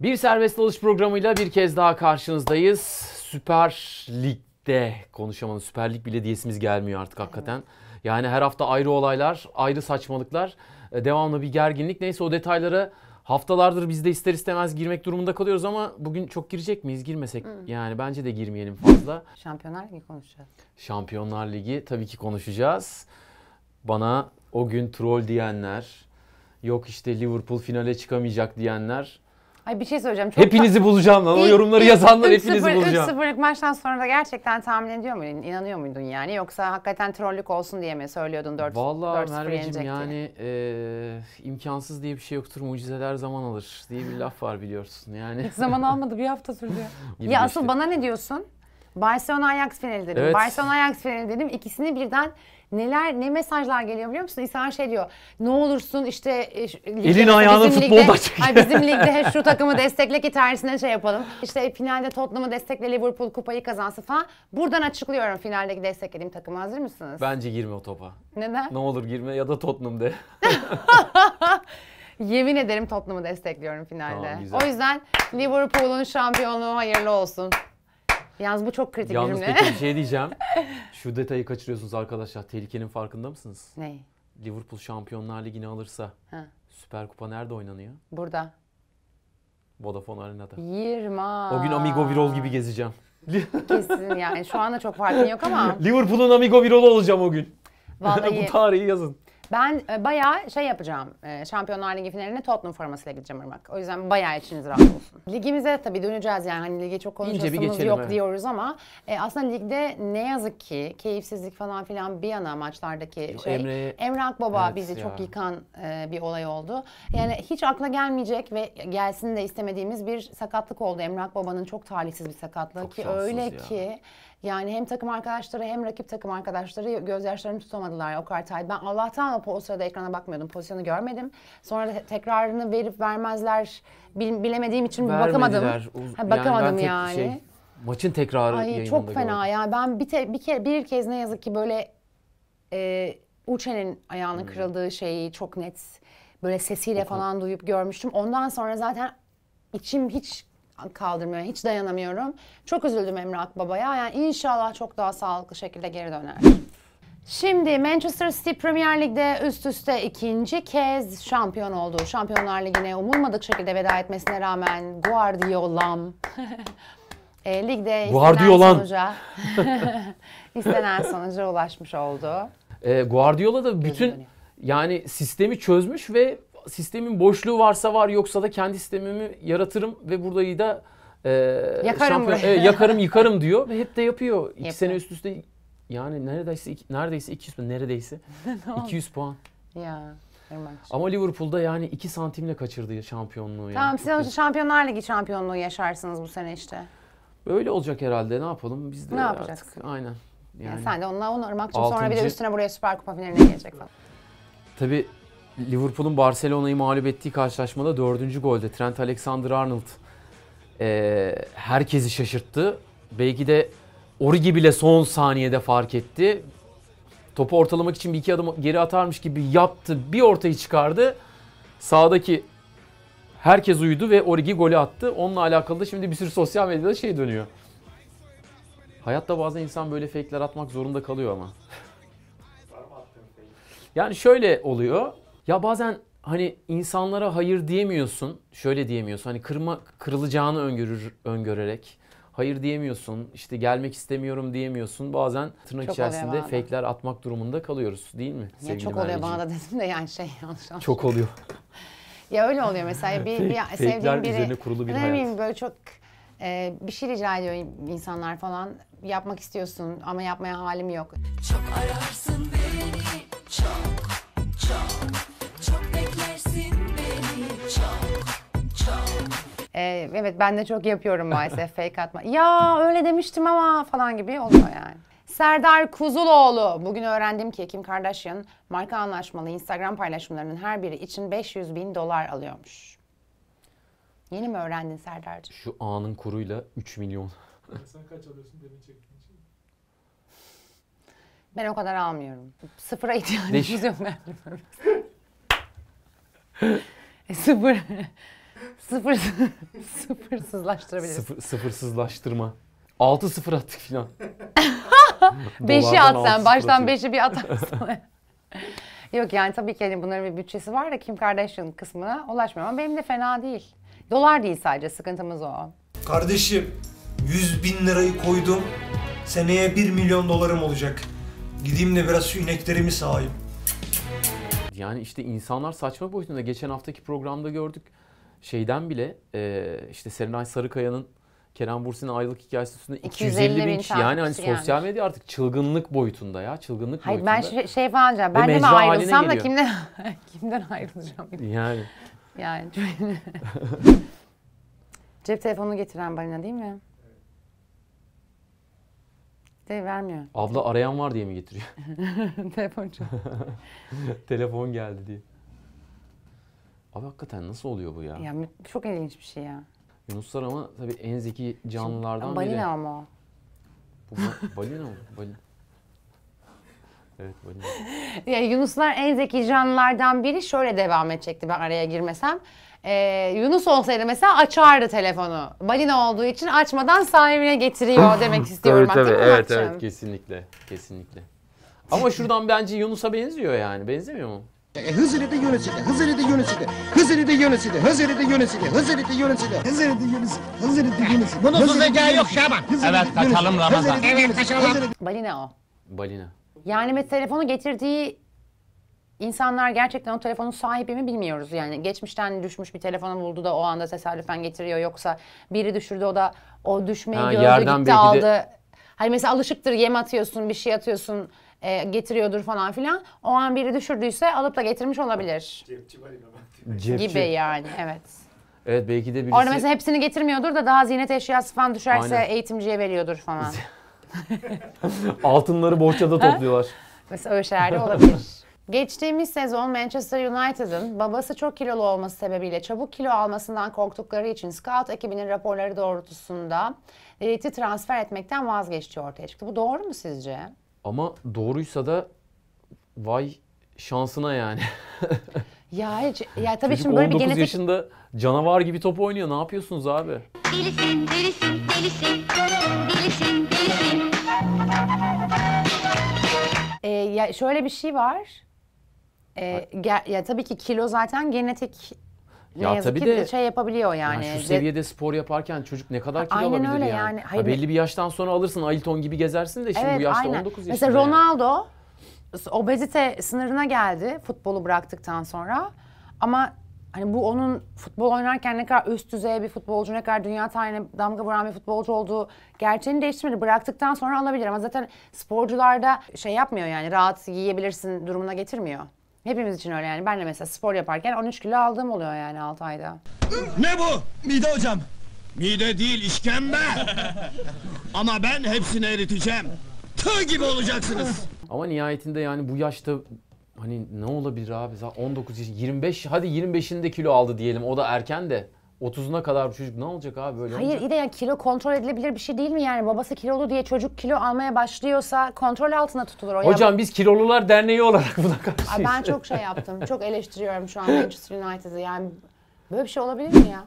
Bir serbest dalış programıyla bir kez daha karşınızdayız. Süper Lig'de konuşamadım. Süper Lig bile diyesimiz gelmiyor artık hakikaten. Yani her hafta ayrı olaylar, ayrı saçmalıklar, e, devamlı bir gerginlik. Neyse o detaylara haftalardır biz de ister istemez girmek durumunda kalıyoruz ama bugün çok girecek miyiz? Girmesek hmm. yani bence de girmeyelim fazla. Şampiyonlar Ligi konuşacağız. Şampiyonlar Ligi tabii ki konuşacağız. Bana o gün troll diyenler, yok işte Liverpool finale çıkamayacak diyenler Ay bir şey söyleyeceğim. Çok hepinizi bulacağım lan. O yorumları yazanlar hepinizi bulacağım. 3-0'lık maçtan sonra da gerçekten tahmin ediyor muydun? İnanıyor muydun yani? Yoksa hakikaten trollük olsun diye mi söylüyordun 4 Vallahi Merveciğim yani e, imkansız diye bir şey yoktur. Mucizeler zaman alır diye bir laf var biliyorsun yani. zaman almadı bir hafta sürdü. ya, ya asıl bana ne diyorsun? Barcelona Ajax finali dedim. Evet. Barcelona Ajax finali dedim. İkisini birden neler ne mesajlar geliyor biliyor musun? İnsan şey diyor. Ne olursun işte e, ligde, elin ayağını futbolda çekiyor. Ay bizim ligde şu takımı destekle ki tersine şey yapalım. İşte finalde Tottenham'ı destekle Liverpool kupayı kazansın falan. Buradan açıklıyorum finaldeki desteklediğim takımı. Hazır mısınız? Bence girme o topa. Neden? Ne olur girme ya da Tottenham de. Yemin ederim Tottenham'ı destekliyorum finalde. Tamam, güzel. o yüzden Liverpool'un şampiyonluğu hayırlı olsun. Yalnız bu çok kritik Yalnız bir cümle. peki bir şey diyeceğim. Şu detayı kaçırıyorsunuz arkadaşlar. Tehlikenin farkında mısınız? Ne? Liverpool Şampiyonlar Ligi'ni alırsa ha. Süper Kupa nerede oynanıyor? Burada. Vodafone Arena'da. 20. O gün Amigo Virol gibi gezeceğim. Kesin yani şu anda çok farkın yok ama. Liverpool'un Amigo Virol'u olacağım o gün. Vallahi... bu tarihi yazın. Ben e, bayağı şey yapacağım. E, Şampiyonlar Ligi finaline Tottenham formasıyla gideceğim Irmak. O yüzden bayağı içiniz rahat olsun. Ligimize tabii döneceğiz yani. Hani lige çok İnce yok evet. diyoruz ama e, aslında ligde ne yazık ki keyifsizlik falan filan bir yana maçlardaki şey. Emre'yi- Emre Akbaba Evet bizi ya. çok yıkan e, bir olay oldu. Yani hiç akla gelmeyecek ve gelsin de istemediğimiz bir sakatlık oldu. Emre Baba'nın çok talihsiz bir sakatlığı Çok ki öyle ya. ki yani hem takım arkadaşları hem rakip takım arkadaşları gözyaşlarını tutamadılar o kartayı. Ben Allah'tan o, o sırada ekrana bakmıyordum. Pozisyonu görmedim. Sonra te- tekrarını verip vermezler bilemediğim için bakamadım. ha, bakamadım şey, yani. yani. Şey, maçın tekrarı Ay, çok fena gördüm. ya. Ben bir, te- bir kere bir kez ne yazık ki böyle e, Uçen'in ayağının hmm. kırıldığı şeyi çok net böyle sesiyle Oku. falan duyup görmüştüm. Ondan sonra zaten içim hiç kaldırmıyor. Hiç dayanamıyorum. Çok üzüldüm Emre Akbaba'ya. Yani inşallah çok daha sağlıklı şekilde geri döner. Şimdi Manchester City Premier Lig'de üst üste ikinci kez şampiyon oldu. Şampiyonlar Ligi'ne umulmadık şekilde veda etmesine rağmen Guardiolam e, ligde Guardiolan. istenen sonuca, istenen sonuca ulaşmış oldu. E, Guardiola da bütün yani sistemi çözmüş ve sistemin boşluğu varsa var yoksa da kendi sistemimi yaratırım ve burayı da e, yakarım, e, yakarım yıkarım diyor ve hep de yapıyor. İki yapıyor. sene üst üste yani neredeyse neredeyse 200 puan neredeyse 200 puan. Ya. Ama Liverpool'da yani 2 santimle kaçırdı şampiyonluğu. Tamam yani. siz Şampiyonlar Ligi şampiyonluğu yaşarsınız bu sene işte. Böyle olacak herhalde ne yapalım biz de ne yapacaksın? artık. Aynen. Yani, yani sen de onunla onu ırmakçım sonra bir de üstüne buraya Süper Kupa finaline gelecek falan. Tabii Liverpool'un Barcelona'yı mağlup ettiği karşılaşmada dördüncü golde Trent Alexander-Arnold e, herkesi şaşırttı. Belki de Origi bile son saniyede fark etti. Topu ortalamak için bir iki adım geri atarmış gibi yaptı. Bir ortayı çıkardı. Sağdaki herkes uyudu ve Origi golü attı. Onunla alakalı da şimdi bir sürü sosyal medyada şey dönüyor. Hayatta bazen insan böyle fake'ler atmak zorunda kalıyor ama. Yani şöyle oluyor. Ya bazen hani insanlara hayır diyemiyorsun. Şöyle diyemiyorsun. Hani kırma, kırılacağını öngörür, öngörerek hayır diyemiyorsun. İşte gelmek istemiyorum diyemiyorsun. Bazen tırnak çok içerisinde fake'ler atmak durumunda kalıyoruz değil mi? Ya çok oluyor Merveciğim? bana da dedim de yani şey yanlış Çok oluyor. ya öyle oluyor mesela bir, bir sevdiğim biri. üzerine kurulu bir ne hayat. Bileyim, böyle çok e, bir şey rica ediyor insanlar falan. Yapmak istiyorsun ama yapmaya halim yok. Çok ararsın. Ee, evet ben de çok yapıyorum maalesef fake atma. Ya öyle demiştim ama falan gibi oluyor yani. Serdar Kuzuloğlu. Bugün öğrendim ki Kim Kardashian marka anlaşmalı Instagram paylaşımlarının her biri için 500 bin dolar alıyormuş. Yeni mi öğrendin Serdar'cığım? Şu anın kuruyla 3 milyon. Sen kaç alıyorsun demin çektiğin için? Ben o kadar almıyorum. Sıfıra ihtiyacımız yok. E, sıfır. Sıfır, sıfırsızlaştırabiliriz. Sıfır, sıfırsızlaştırma. Altı sıfır attık filan. Beşi at sen. Baştan beşi bir atarsın. Yok yani tabii ki hani bunların bir bütçesi var da Kim Kardashian kısmına ulaşmıyor ama benim de fena değil. Dolar değil sadece sıkıntımız o. Kardeşim 100 bin lirayı koydum. Seneye 1 milyon dolarım olacak. Gideyim de biraz şu ineklerimi sağayım. Yani işte insanlar saçma boyutunda. Geçen haftaki programda gördük şeyden bile e, işte Serenay Sarıkaya'nın Kerem Bursin'in ayrılık hikayesi üstünde 250, bin, bin kişi. Yani hani sosyal gelmiş. medya artık çılgınlık boyutunda ya. Çılgınlık Hayır, boyutunda. Hayır ben şey, şey falan diyeceğim. Ben de mi ayrılsam da kimden, kimden ayrılacağım? Yani. Yani. Cep telefonu getiren balina değil mi? De vermiyor. Abla arayan var diye mi getiriyor? Telefon çok. Telefon geldi diye. Abi hakikaten nasıl oluyor bu ya? Ya çok ilginç bir şey ya. Yunuslar ama tabii en zeki canlılardan Şimdi, balina biri. Balina ama o. Bu balina mı? Balina. Evet balina. Ya Yunuslar en zeki canlılardan biri. Şöyle devam edecekti ben araya girmesem. Ee, Yunus olsaydı mesela açardı telefonu. Balina olduğu için açmadan sahibine getiriyor demek istiyorum. tabii, tabii. Evet, evet, kesinlikle. Kesinlikle. Ama şuradan bence Yunus'a benziyor yani. Benzemiyor mu? E, hızırı da yönetside, hızırı da yönetside, hızırı da yönetside, hızırı da yönetside, hızırı da yönetside, hızırı da yönetside, hızırı da yönetside. Bunun tuzacağı yok Şaban. Evet kaçalım Ramazan. Evet kaçalım. Balina o. Balina. Yani mesela telefonu getirdiği İnsanlar gerçekten o telefonun sahibi mi bilmiyoruz yani. Geçmişten düşmüş bir telefonu buldu da o anda tesadüfen getiriyor yoksa biri düşürdü o da o düşmeyi ha, gördü gitti aldı. De... Hani mesela alışıktır yem atıyorsun bir şey atıyorsun e, getiriyordur falan filan. O an biri düşürdüyse alıp da getirmiş olabilir. Cepçi var Cepçi. Gibi yani evet. Evet belki de birisi... Orada mesela hepsini getirmiyordur da daha ziynet eşyası falan düşerse Aynen. eğitimciye veriyordur falan. Altınları bohçada topluyorlar. Mesela öyle şeyler de olabilir. Geçtiğimiz sezon Manchester United'ın babası çok kilolu olması sebebiyle çabuk kilo almasından korktukları için scout ekibinin raporları doğrultusunda Lilith'i e, transfer etmekten vazgeçtiği ortaya çıktı. Bu doğru mu sizce? Ama doğruysa da vay şansına yani. ya ya tabii Çocuk şimdi böyle bir genetik... yaşında canavar gibi top oynuyor. Ne yapıyorsunuz abi? Delisin, delisin, delisin. Delisin, delisin. Ee, ya şöyle bir şey var. Ee, ya tabii ki kilo zaten genetik ne ya yazık ki de, şey yapabiliyor yani. yani şu seviyede spor yaparken çocuk ne kadar kilo aynen alabilir öyle yani. yani. Hayır, ha, belli bir yaştan sonra alırsın Aliton gibi gezersin de şimdi evet, bu yaşta aynen. 19 yaşında. Mesela Ronaldo obezite sınırına geldi futbolu bıraktıktan sonra. Ama hani bu onun futbol oynarken ne kadar üst düzey bir futbolcu, ne kadar dünya tarihine damga vuran bir futbolcu olduğu gerçeğini değiştirmedi. Bıraktıktan sonra alabilir ama zaten sporcularda şey yapmıyor yani rahat yiyebilirsin durumuna getirmiyor. Hepimiz için öyle yani. Ben de mesela spor yaparken 13 kilo aldığım oluyor yani 6 ayda. Ne bu? Mide hocam. Mide değil işkembe. Ama ben hepsini eriteceğim. Tığ gibi olacaksınız. Ama nihayetinde yani bu yaşta hani ne olabilir abi? 19 25 hadi 25'inde kilo aldı diyelim. O da erken de. 30'una kadar bu çocuk ne olacak abi böyle Hayır olacak? iyi de yani kilo kontrol edilebilir bir şey değil mi yani? Babası kilolu diye çocuk kilo almaya başlıyorsa kontrol altında tutulur. O Hocam ya... biz kilolular derneği olarak buna karşıyız. ben çok şey yaptım. çok eleştiriyorum şu an Manchester United'ı yani. Böyle bir şey olabilir mi ya?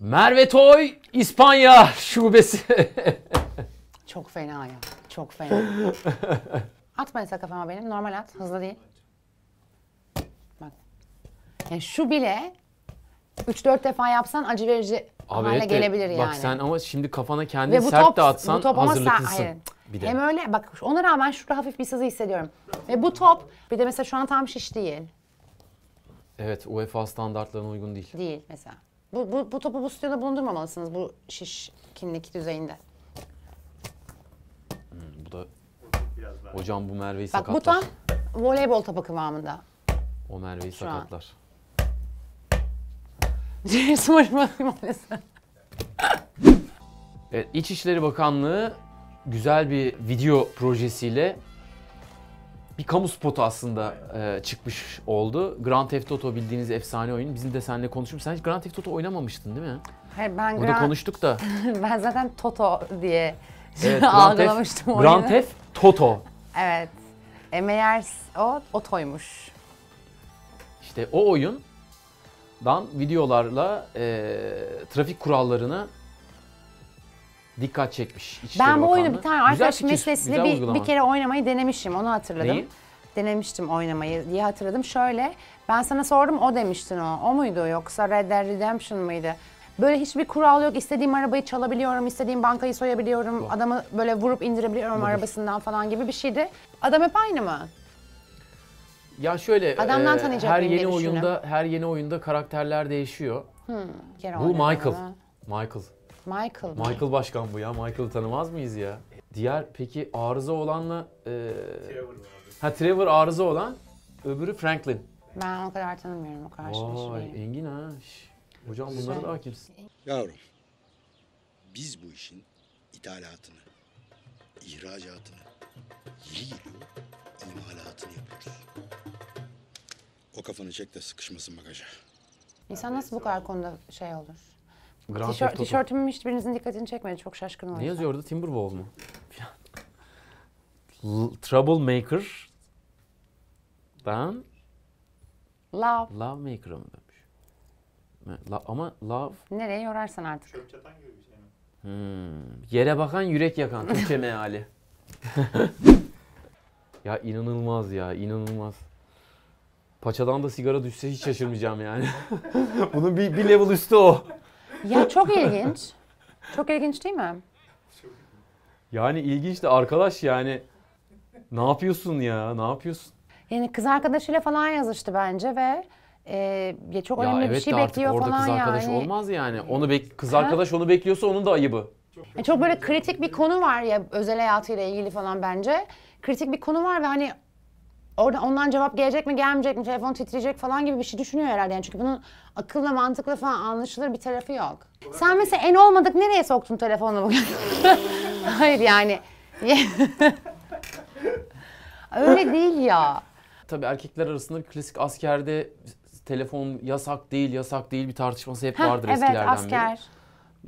Merve Toy İspanya şubesi. çok fena ya. Çok fena. at mesela kafama benim. Normal at. Hızlı değil. Bak. Yani şu bile 3-4 defa yapsan acı verici Abi hale evet de, gelebilir bak yani. Bak sen ama şimdi kafana kendini sert top, dağıtsan bu top hazırlıklısın. Bir de. Hem öyle bak ona rağmen şurada hafif bir sızı hissediyorum. Ve bu top bir de mesela şu an tam şiş değil. Evet UEFA standartlarına uygun değil. Değil mesela. Bu, bu, bu topu bu stüdyoda bulundurmamalısınız bu şişkinlik düzeyinde. Hmm, bu da hocam bu Merve'yi sakatlar. Bak bu tam voleybol topu kıvamında. O Merve'yi sakatlar. An. James Marima maalesef. Evet, İçişleri Bakanlığı güzel bir video projesiyle bir kamu spotu aslında e, çıkmış oldu. Grand Theft Auto bildiğiniz efsane oyun. Bizim de seninle konuşmuş. Sen hiç Grand Theft Auto oynamamıştın değil mi? Hayır ben Burada Grand... konuştuk da. ben zaten Toto diye evet, algılamıştım oyunu. Grand Theft Toto. Evet. E meğer o Oto'ymuş. İşte o oyun dan videolarla e, trafik kurallarına dikkat çekmiş. İçişleri ben bu oyunu bir tane arkadaş meselesiyle bir, bir kere oynamayı denemişim onu hatırladım. Neyi? Denemiştim oynamayı diye hatırladım. Şöyle ben sana sordum o demiştin o. O muydu yoksa Red Dead Redemption mıydı? Böyle hiçbir kural yok. İstediğim arabayı çalabiliyorum, istediğim bankayı soyabiliyorum, Doğru. adamı böyle vurup indirebiliyorum Doğru. arabasından falan gibi bir şeydi. Adam hep aynı mı? Ya şöyle Adamdan e, tanıyacak her yeni oyunda her yeni oyunda karakterler değişiyor. Hmm, bu Michael. Michael. Michael. Michael Başkan bu ya. Michael'ı tanımaz mıyız ya? Diğer peki arıza olanla e, Trevor. Ha Trevor arıza olan, öbürü Franklin. Ben o kadar tanımıyorum o kadar şey Vay, Engin ha. Şş. Hocam bunlara şey. da kimsin? Yavrum. Biz bu işin ithalatını, ihracatını, yeri geliyor imalatını yapıyoruz. O kafanı çek de sıkışmasın bagaja. İnsan nasıl bu kadar konuda şey olur? Grand Tişör, Theft Auto. tişörtümün hiçbirinizin dikkatini çekmedi. Çok şaşkın oldum. Ne yazıyor orada? Timberwolf mu? L- Troublemaker ben Love. Love maker mı demiş? la- ama love Nereye yorarsan artık. Çöp çatan gibi bir şey mi? Hmm. Yere bakan yürek yakan Türkçe meali. ya inanılmaz ya inanılmaz. Paçadan da sigara düşse hiç şaşırmayacağım yani. Bunun bir, bir level üstü o. Ya çok ilginç. Çok ilginç değil mi? Yani ilginç de arkadaş yani ne yapıyorsun ya ne yapıyorsun? Yani kız arkadaşıyla falan yazıştı bence ve e, ya çok önemli ya evet bir şey de artık bekliyor orada falan kız arkadaş yani. olmaz yani. Onu bek kız arkadaş onu bekliyorsa onun da ayıbı. Çok, e, çok böyle kritik bir konu var ya özel hayatıyla ilgili falan bence. Kritik bir konu var ve hani Orada ondan cevap gelecek mi gelmeyecek mi telefon titreyecek falan gibi bir şey düşünüyor herhalde yani çünkü bunun akılla mantıkla falan anlaşılır bir tarafı yok. Sen mesela en olmadık nereye soktun telefonu bugün? Hayır yani. Öyle değil ya. Tabii erkekler arasında bir klasik askerde telefon yasak değil yasak değil bir tartışması hep vardır Heh, evet, asker. beri.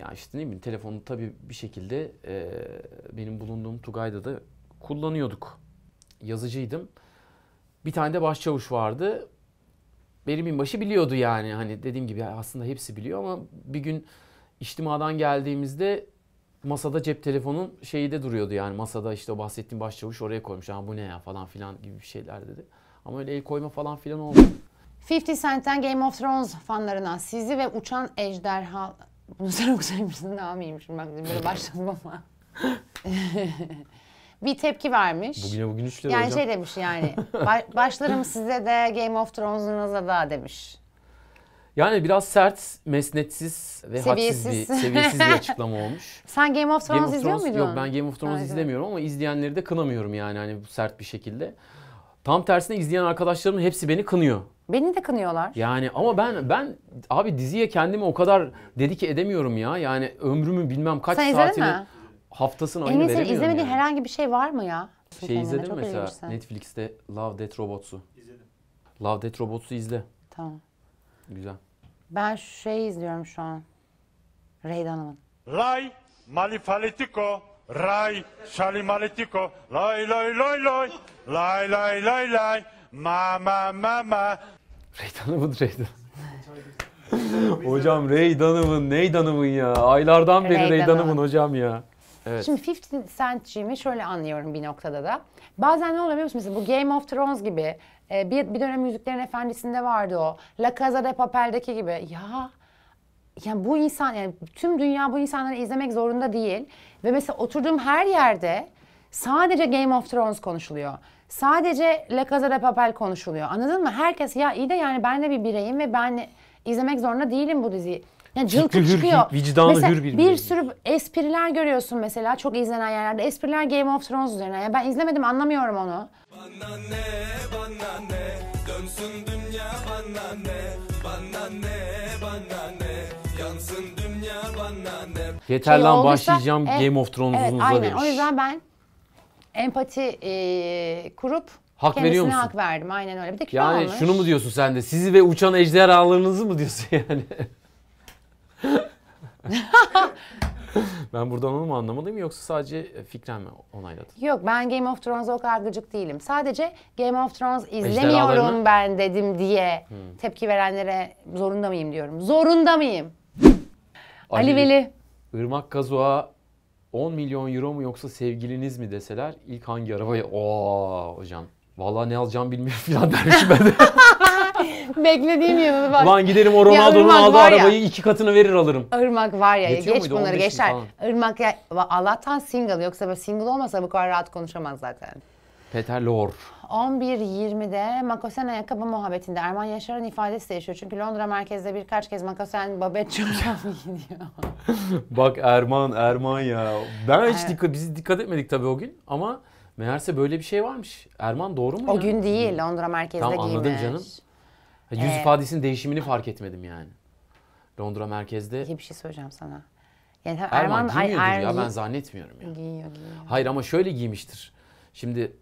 Ya işte ne bileyim telefonu tabii bir şekilde e, benim bulunduğum Tugay'da da kullanıyorduk. Yazıcıydım. Bir tane de başçavuş vardı. Benim binbaşı biliyordu yani hani dediğim gibi aslında hepsi biliyor ama bir gün içtimadan geldiğimizde masada cep telefonun şeyi de duruyordu yani masada işte o bahsettiğim başçavuş oraya koymuş. Ha bu ne ya falan filan gibi bir şeyler dedi. Ama öyle el koyma falan filan olmadı. 50 Cent'ten Game of Thrones fanlarına sizi ve uçan ejderha... Bunu sen okuyabilirsin daha mıymışım ben böyle başladım ama. bir tepki vermiş. Bugüne bugün 3 yani hocam. Yani şey demiş yani başlarım size de Game of Thrones'unuza da demiş. Yani biraz sert, mesnetsiz ve seviyesiz. hadsiz bir, seviyesiz bir açıklama olmuş. Sen Game of Thrones, Game of Thrones izliyor muydun? Yok ben Game of Thrones Aynen. izlemiyorum ama izleyenleri de kınamıyorum yani hani sert bir şekilde. Tam tersine izleyen arkadaşlarımın hepsi beni kınıyor. Beni de kınıyorlar. Yani ama ben ben abi diziye kendimi o kadar dedi ki edemiyorum ya. Yani ömrümün bilmem kaç Sen saatini. Sen izledin mi? haftasını oyunu Emin veremiyorum izlemediğin yani. herhangi bir şey var mı ya? Şey Kendine, izledin mi mesela Netflix'te Love, Death, Robots'u? İzledim. Love, Death, Robots'u izle. Tamam. Güzel. Ben şey izliyorum şu an. Ray Donovan. Lay Malifalitiko, Ray Şalimaletiko Lay lay lay lay Lay lay lay lay Ma ma ma ma Ray Donovan, Ray Donovan. hocam Ray Donovan, Ney Donovan ya? Aylardan beri Ray, Ray Donovan hocam ya. Evet. Şimdi 50 Cent'cimi şöyle anlıyorum bir noktada da. Bazen ne oluyor olabiliyor musun? Bu Game of Thrones gibi e, bir, bir dönem müziklerin Efendisi'nde vardı o. La Casa de Papel'deki gibi. Ya yani bu insan yani tüm dünya bu insanları izlemek zorunda değil. Ve mesela oturduğum her yerde sadece Game of Thrones konuşuluyor. Sadece La Casa de Papel konuşuluyor. Anladın mı? Herkes ya iyi de yani ben de bir bireyim ve ben izlemek zorunda değilim bu diziyi. Yani cılkı hür, çıkıyor. Vicdanı mesela hür bir bir sürü espriler görüyorsun mesela çok izlenen yerlerde. Espriler Game of Thrones üzerine. Yani ben izlemedim anlamıyorum onu. Bana ne, bana ne, dönsün dünya bana ne, bana ne, bana ne, yansın dünya bana ne. Yeter şey lan başlayacağım e, Game of Thrones'unuza evet, aynen. demiş. O yüzden ben empati e, kurup Hak Kendisine veriyor musun? hak verdim aynen öyle. Bir de küpe Yani almış. şunu mu diyorsun sen de? Sizi ve uçan ejderhalarınızı mı diyorsun yani? ben buradan onu mu anlamalıyım yoksa sadece e, fikren mi onayladın? Yok ben Game of Thrones'a o kadar gıcık değilim. Sadece Game of Thrones izlemiyorum ben dedim diye hmm. tepki verenlere zorunda mıyım diyorum. Zorunda mıyım? Ali, Ali Veli. Irmak Kazuğa 10 milyon euro mu yoksa sevgiliniz mi deseler ilk hangi arabaya? Oo hocam. Vallahi ne alacağım bilmiyorum falan dermişim ben de. Beklediğim yanını var. Lan giderim o Ronaldo'nun aldığı ya. arabayı iki katını verir alırım. Irmak var ya, Yetiyor geç muydu? bunları geçer. Irmak ya Allah'tan single yoksa böyle single olmasa bu kadar rahat konuşamaz zaten. Peter Lor. 11.20'de Makosen ayakkabı muhabbetinde Erman Yaşar'ın ifadesi değişiyor. Çünkü Londra merkezde birkaç kez Makosen babet çorabı giyiyor. Bak Erman, Erman ya. Ben hiç evet. dikkat, biz dikkat etmedik tabii o gün ama meğerse böyle bir şey varmış. Erman doğru mu o ya? O gün değil, Londra merkezde tamam, Tamam anladım canım. Yüz ee, ifadesinin değişimini fark etmedim yani. Londra merkezde. İyi bir şey söyleyeceğim sana. Yani Erman, Erman giymiyordur ay, er, ya ben zannetmiyorum ya. Giyiyor, giyiyor. Hayır ama şöyle giymiştir. Şimdi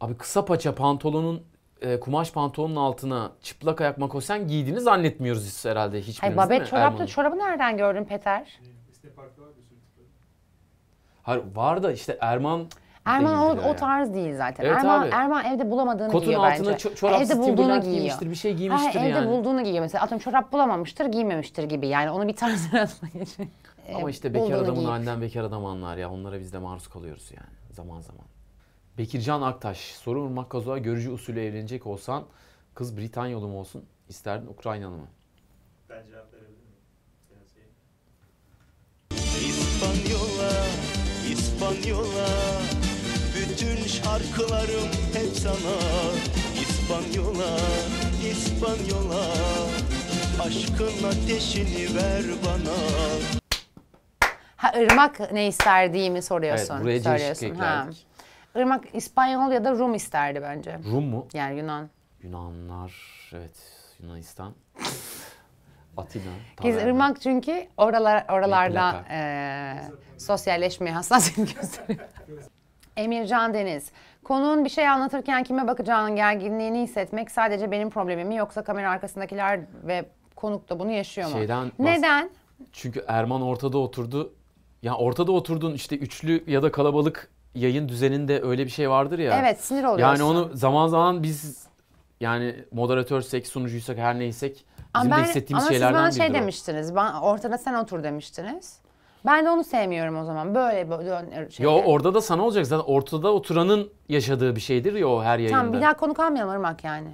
abi kısa paça pantolonun e, kumaş pantolonun altına çıplak ayak makosen giydiğini zannetmiyoruz herhalde hiçbirimiz Hayır, babet çoraplı çorabı nereden gördün Peter? Ee, Hayır var da işte Erman Erman o, o tarz değil zaten. Evet Erman, abi. Erman evde bulamadığını Kotun giyiyor bence. Kotun altına çorapsız evde bulduğunu giyiyor. giymiştir, bir şey giymiştir ha, evde yani. Evde bulduğunu giyiyor mesela. Atıyorum çorap bulamamıştır, giymemiştir gibi. Yani onu bir tarz yaratma Ama işte bekar adamın giyip. halinden bekar adam anlar ya. Onlara biz de maruz kalıyoruz yani zaman zaman. Bekircan Aktaş, soru Irmak görücü usulü evlenecek olsan kız Britanyalı mı olsun, isterdin Ukraynalı mı? Ben cevap verebilirim. İspanyola, İspanyola bütün şarkılarım hep sana İspanyola, İspanyola Aşkın ateşini ver bana Ha ırmak ne ister diye mi soruyorsun? Evet, buraya söylüyorsun. Ha. Irmak İspanyol ya da Rum isterdi bence. Rum mu? Yani Yunan. Yunanlar, evet Yunanistan. Atina. Biz Taverna. çünkü oralar oralardan plaka. eee sosyalleşmeye hassasiyet gösteriyor. Emircan Deniz. Konuğun bir şey anlatırken kime bakacağının gerginliğini hissetmek sadece benim problemim yoksa kamera arkasındakiler ve konuk da bunu yaşıyor mu? Şeyden Neden? Çünkü Erman ortada oturdu. Ya ortada oturdun işte üçlü ya da kalabalık yayın düzeninde öyle bir şey vardır ya. Evet sinir oluyorsun. Yani onu zaman zaman biz yani moderatörsek sunucuysak her neysek bizim ama ben, de hissettiğimiz ama şeylerden biri. Ama siz bana şey demiştiniz. Ben, ortada sen otur demiştiniz. Ben de onu sevmiyorum o zaman. Böyle böyle şey. Yo orada da sana olacak zaten ortada oturanın yaşadığı bir şeydir ya o her yayında. Tamam bir daha konu kalmayalım Irmak yani.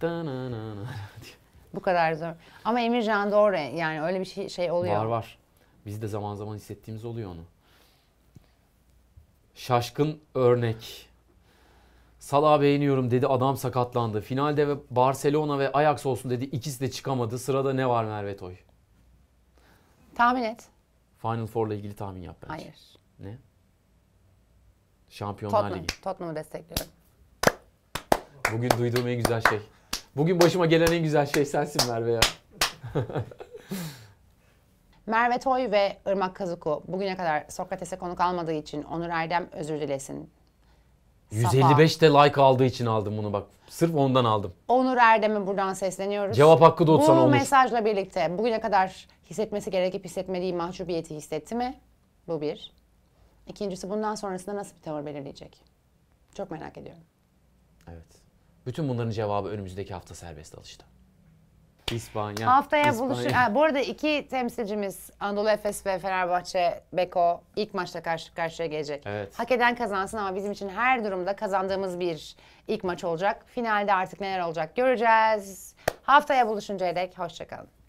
Bu kadar zor. Ama Emircan doğru yani öyle bir şey, şey oluyor. Var var. Biz de zaman zaman hissettiğimiz oluyor onu. Şaşkın örnek. Salah beğeniyorum dedi adam sakatlandı. Finalde ve Barcelona ve Ajax olsun dedi ikisi de çıkamadı. Sırada ne var Merve Toy? Tahmin et. Final Four'la ilgili tahmin yap bence. Hayır. Ne? Şampiyonlar Tottenham. Ligi. Tottenham'ı destekliyorum. Bugün duyduğum en güzel şey. Bugün başıma gelen en güzel şey sensin Merve ya. Merve Toy ve Irmak Kazuku bugüne kadar Sokrates'e konuk almadığı için Onur Erdem özür dilesin 155 de like aldığı için aldım bunu bak. Sırf ondan aldım. Onur Erdem'e buradan sesleniyoruz. Cevap hakkı da olsan Bu olur. mesajla birlikte bugüne kadar hissetmesi gerekip hissetmediği mahcubiyeti hissetti mi? Bu bir. İkincisi bundan sonrasında nasıl bir tavır belirleyecek? Çok merak ediyorum. Evet. Bütün bunların cevabı önümüzdeki hafta serbest alışta. İspanya. Haftaya İspanya. buluşur. bu arada iki temsilcimiz Anadolu Efes ve Fenerbahçe Beko ilk maçta karşı karşıya gelecek. Evet. Hak eden kazansın ama bizim için her durumda kazandığımız bir ilk maç olacak. Finalde artık neler olacak göreceğiz. Haftaya buluşuncaya dek hoşçakalın.